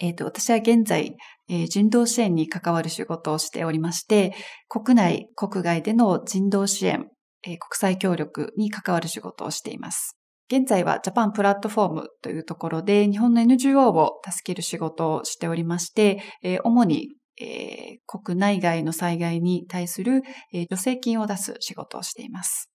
えっ、ー、と、私は現在、えー、人道支援に関わる仕事をしておりまして、国内、国外での人道支援、えー、国際協力に関わる仕事をしています。現在はジャパンプラットフォームというところで日本の NGO を助ける仕事をしておりまして、えー、主に、えー、国内外の災害に対する、えー、助成金を出す仕事をしています。